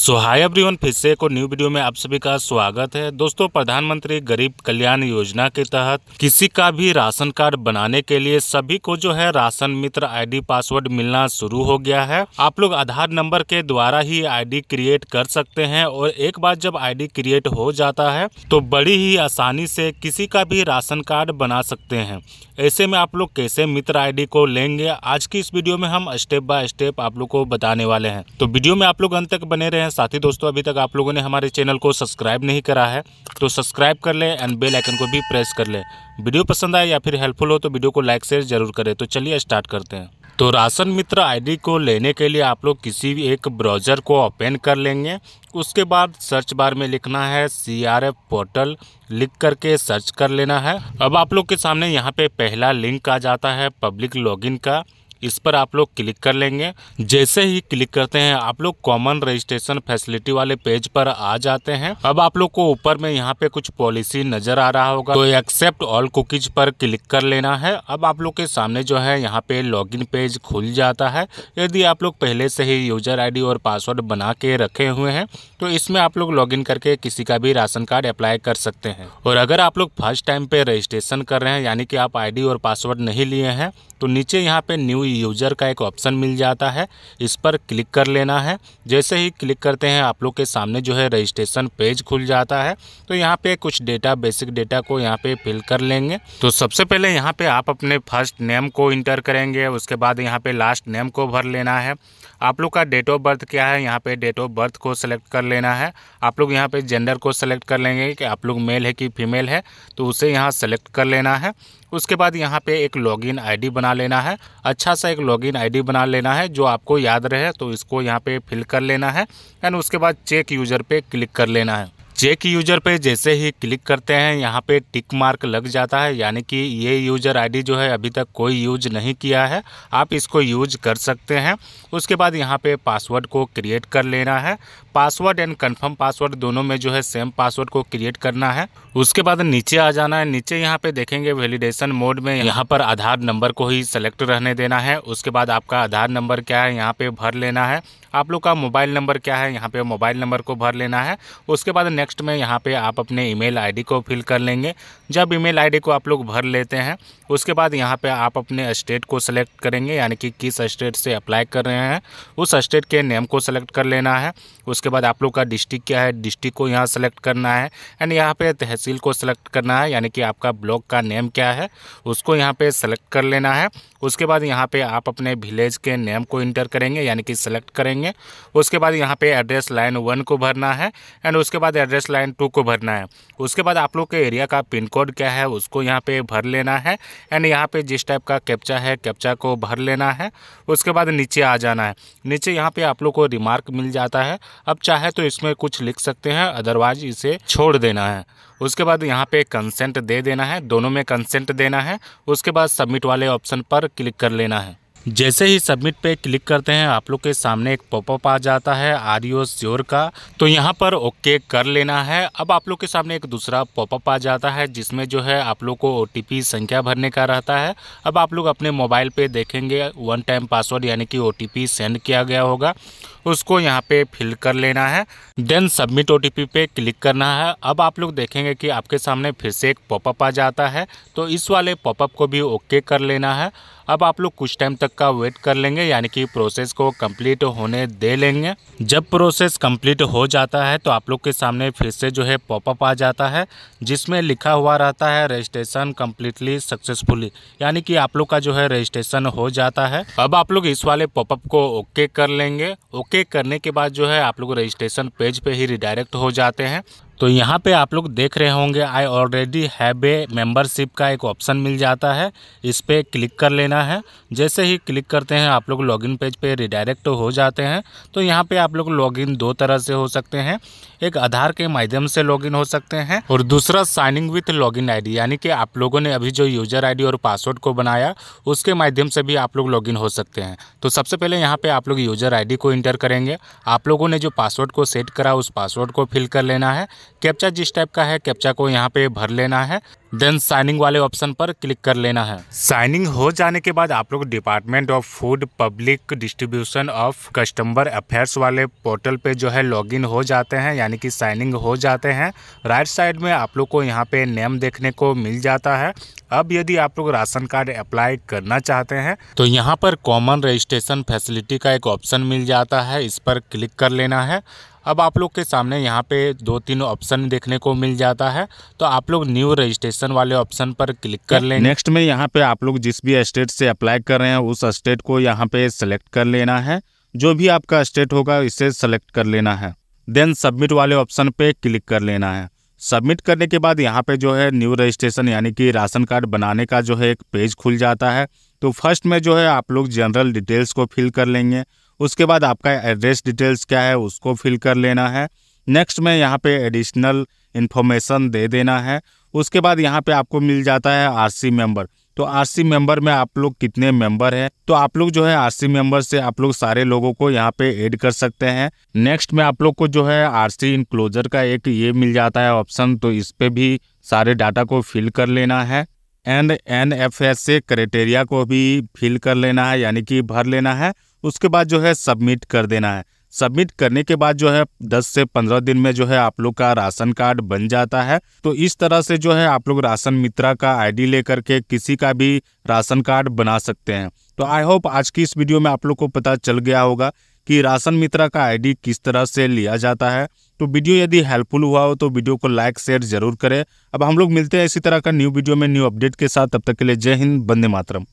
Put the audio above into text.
सो hi everyone फिर से एक और न्यू वीडियो में आप सभी का स्वागत है दोस्तों प्रधानमंत्री गरीब कल्याण योजना के तहत किसी का भी राशन कार्ड बनाने के लिए सभी को जो है राशन मित्र आईडी पासवर्ड मिलना शुरू हो गया है आप लोग आधार नंबर के द्वारा ही आईडी क्रिएट कर सकते हैं और एक बार जब आईडी क्रिएट हो जाता है तो बड़ी ही आसानी से किसी का भी राशन कार्ड बना सकते हैं ऐसे में आप लोग कैसे मित्र आईडी को लेंगे आज की इस वीडियो में हम स्टेप बाय स्टेप आप लोग को बताने वाले हैं तो वीडियो में आप लोग अंत तक बने रहे हैं साथ ही दोस्तों अभी तक आप लोगों ने हमारे चैनल को सब्सक्राइब नहीं करा है तो सब्सक्राइब कर लें एंड बेल आइकन को भी प्रेस कर लें वीडियो पसंद आए या फिर हेल्पफुल हो तो वीडियो को लाइक शेयर जरूर करें तो चलिए स्टार्ट करते हैं तो राशन मित्र आईडी को लेने के लिए आप लोग किसी भी एक ब्राउज़र को ओपन कर लेंगे उसके बाद सर्च बार में लिखना है सी आर एफ पोर्टल लिख करके सर्च कर लेना है अब आप लोग के सामने यहाँ पे पहला लिंक आ जाता है पब्लिक लॉगिन का इस पर आप लोग क्लिक कर लेंगे जैसे ही क्लिक करते हैं आप लोग कॉमन रजिस्ट्रेशन फैसिलिटी वाले पेज पर आ जाते हैं अब आप लोग को ऊपर में यहाँ पे कुछ पॉलिसी नजर आ रहा होगा तो एक्सेप्ट ऑल कुकीज पर क्लिक कर लेना है अब आप लोग के सामने जो है यहाँ पे लॉगिन पेज खुल जाता है यदि आप लोग पहले से ही यूजर आईडी और पासवर्ड बना के रखे हुए हैं तो इसमें आप लोग लॉगिन करके किसी का भी राशन कार्ड अप्लाई कर सकते हैं और अगर आप लोग फर्स्ट टाइम पे रजिस्ट्रेशन कर रहे हैं यानी कि आप आईडी और पासवर्ड नहीं लिए हैं तो नीचे यहाँ पे न्यू यूज़र का एक ऑप्शन मिल जाता है इस पर क्लिक कर लेना है जैसे ही क्लिक करते हैं आप लोग के सामने जो है रजिस्ट्रेशन पेज खुल जाता है तो यहाँ पे कुछ डेटा बेसिक डेटा को यहाँ पे फिल कर लेंगे तो सबसे पहले यहाँ पे आप अपने फर्स्ट नेम को इंटर करेंगे उसके बाद यहाँ पे लास्ट नेम को भर लेना है आप लोग का डेट ऑफ बर्थ क्या है यहाँ पे डेट ऑफ बर्थ को सेलेक्ट कर लेना है आप लोग यहाँ पे जेंडर को सेलेक्ट कर लेंगे कि आप लोग मेल है कि फीमेल है तो उसे यहाँ सेलेक्ट कर लेना है उसके बाद यहाँ पे एक लॉगिन आईडी बना लेना है अच्छा सा एक लॉगिन आईडी बना लेना है जो आपको याद रहे तो इसको यहाँ पे फिल कर लेना है एंड उसके बाद चेक यूज़र पे क्लिक कर लेना है चेक यूज़र पे जैसे ही क्लिक करते हैं यहाँ पे टिक मार्क लग जाता है यानी कि ये यूज़र आईडी जो है अभी तक कोई यूज नहीं किया है आप इसको यूज कर सकते हैं उसके बाद यहाँ पे पासवर्ड को क्रिएट कर लेना है पासवर्ड एंड कंफर्म पासवर्ड दोनों में जो है सेम पासवर्ड को क्रिएट करना है उसके बाद नीचे आ जाना है नीचे यहाँ पे देखेंगे वेलीडेशन मोड में यहाँ पर आधार नंबर को ही सेलेक्ट रहने देना है उसके बाद आपका आधार नंबर क्या है यहाँ पे भर लेना है आप लोग का मोबाइल नंबर क्या है यहाँ पे मोबाइल नंबर को भर लेना है उसके बाद नेक्स्ट में यहाँ पे आप अपने ईमेल आईडी को फिल कर लेंगे जब ईमेल आईडी को आप लोग भर लेते हैं उसके बाद यहाँ पे आप अपने स्टेट को सिलेक्ट करेंगे यानी कि किस स्टेट से अप्लाई कर रहे हैं उस स्टेट के नेम को सेलेक्ट कर लेना है उसके बाद आप लोग का डिस्ट्रिक्ट क्या है डिस्ट्रिक्ट को यहाँ सेलेक्ट करना है एंड यहाँ पर तहसील को सेलेक्ट करना है यानी कि आपका ब्लॉक का नेम क्या है उसको यहाँ पर सेलेक्ट कर लेना है उसके बाद यहाँ पर आप अपने विलेज के नेम को इंटर करेंगे यानी कि सेलेक्ट करेंगे करेंगे उसके बाद यहाँ पे एड्रेस लाइन वन को भरना है एंड उसके बाद एड्रेस लाइन टू को भरना है उसके बाद आप लोग के एरिया का पिन कोड क्या है उसको यहाँ पे भर लेना है एंड यहाँ पे जिस टाइप का कैप्चा है कैप्चा को भर लेना है उसके बाद नीचे आ जाना है नीचे यहाँ पे आप लोग को रिमार्क मिल जाता है अब चाहे तो इसमें कुछ लिख सकते हैं अदरवाइज इसे छोड़ देना है उसके बाद यहाँ पे कंसेंट दे देना है दोनों में कंसेंट देना है उसके बाद सबमिट वाले ऑप्शन पर क्लिक कर लेना है जैसे ही सबमिट पे क्लिक करते हैं आप लोग के सामने एक पॉपअप आ जाता है आर यू श्योर का तो यहाँ पर ओके कर लेना है अब आप लोग के सामने एक दूसरा पॉपअप आ जाता है जिसमें जो है आप लोग को ओ संख्या भरने का रहता है अब आप लोग अपने मोबाइल पे देखेंगे वन टाइम पासवर्ड यानी कि ओ सेंड किया गया होगा उसको यहाँ पे फिल कर लेना है देन सबमिट ओ पे क्लिक करना है अब आप लोग देखेंगे कि आपके सामने फिर से एक पॉपअप आ जाता है तो इस वाले पॉपअप को भी ओके कर लेना है अब आप लोग कुछ टाइम तक का वेट कर लेंगे यानी कि प्रोसेस को कंप्लीट होने दे लेंगे जब प्रोसेस कंप्लीट हो जाता है तो आप लोग के सामने फिर से जो है पॉपअप आ जाता है जिसमें लिखा हुआ रहता है रजिस्ट्रेशन कम्प्लीटली सक्सेसफुली यानी कि आप लोग का जो है रजिस्ट्रेशन हो जाता है अब आप लोग इस वाले पॉपअप को ओके कर लेंगे ओके क्लिक करने के बाद जो है आप लोग रजिस्ट्रेशन पेज पे ही रिडायरेक्ट हो जाते हैं तो यहाँ पे आप लोग देख रहे होंगे I already have a membership का एक ऑप्शन मिल जाता है इस पर क्लिक कर लेना है जैसे ही क्लिक करते हैं आप लोग लॉगिन पेज पे रिडायरेक्ट हो जाते हैं तो यहाँ पे आप लोग लॉगिन दो तरह से हो सकते हैं एक आधार के माध्यम से लॉगिन हो सकते हैं और दूसरा साइनिंग विथ लॉगिन आईडी यानी कि आप लोगों ने अभी जो यूजर आईडी और पासवर्ड को बनाया उसके माध्यम से भी आप लोग लॉगिन हो सकते हैं तो सबसे पहले यहाँ पे आप लोग यूजर आईडी को इंटर करेंगे आप लोगों ने जो पासवर्ड को सेट करा उस पासवर्ड को फिल कर लेना है कैप्चा जिस टाइप का है कैप्चा को यहाँ पे भर लेना है देन साइनिंग वाले ऑप्शन पर क्लिक कर लेना है साइनिंग हो जाने के बाद आप लोग department of food public distribution of customer affairs वाले पोर्टल पे जो है लॉगिन हो जाते हैं यानी कि साइनिंग हो जाते हैं राइट साइड में आप लोग को यहाँ पे नेम देखने को मिल जाता है अब यदि आप लोग राशन कार्ड अप्लाई करना चाहते हैं तो यहाँ पर कॉमन रजिस्ट्रेशन फैसिलिटी का एक ऑप्शन मिल जाता है इस पर क्लिक कर लेना है अब आप लोग के सामने यहाँ पे दो तीन ऑप्शन देखने को मिल जाता है तो आप लोग न्यू रजिस्ट्रेशन वाले ऑप्शन पर क्लिक कर लें नेक्स्ट में यहाँ पे आप लोग जिस भी स्टेट से अप्लाई कर रहे हैं उस स्टेट को यहाँ पे सेलेक्ट कर लेना है जो भी आपका स्टेट होगा इसे सेलेक्ट कर लेना है देन सबमिट वाले ऑप्शन पे क्लिक कर लेना है सबमिट करने के बाद यहाँ पे जो है न्यू रजिस्ट्रेशन यानी कि राशन कार्ड बनाने का जो है एक पेज खुल जाता है तो फर्स्ट में जो है आप लोग जनरल डिटेल्स को फिल कर लेंगे उसके बाद आपका एड्रेस डिटेल्स क्या है उसको फिल कर लेना है नेक्स्ट में यहाँ पे एडिशनल इन्फॉर्मेशन दे देना है उसके बाद यहाँ पे आपको मिल जाता है आरसी मेंबर तो आरसी मेंबर में आप लोग कितने मेंबर हैं तो आप लोग जो है आरसी मेंबर से आप लोग सारे लोगों को यहाँ पे ऐड कर सकते हैं नेक्स्ट में आप लोग को जो है आरसी इनक्लोजर का एक ये मिल जाता है ऑप्शन तो इस पर भी सारे डाटा को फिल कर लेना है एंड एन एफ एस से क्राइटेरिया को भी फिल कर लेना है यानी कि भर लेना है उसके बाद जो है सबमिट कर देना है सबमिट करने के बाद जो है 10 से 15 दिन में जो है आप लोग का राशन कार्ड बन जाता है तो इस तरह से जो है आप लोग राशन मित्रा का आईडी लेकर के किसी का भी राशन कार्ड बना सकते हैं तो आई होप आज की इस वीडियो में आप लोग को पता चल गया होगा कि राशन मित्रा का आईडी किस तरह से लिया जाता है तो वीडियो यदि हेल्पफुल हुआ हो तो वीडियो को लाइक शेयर जरूर करें अब हम लोग मिलते हैं इसी तरह का न्यू वीडियो में न्यू अपडेट के साथ तब तक के लिए जय हिंद बंदे मातरम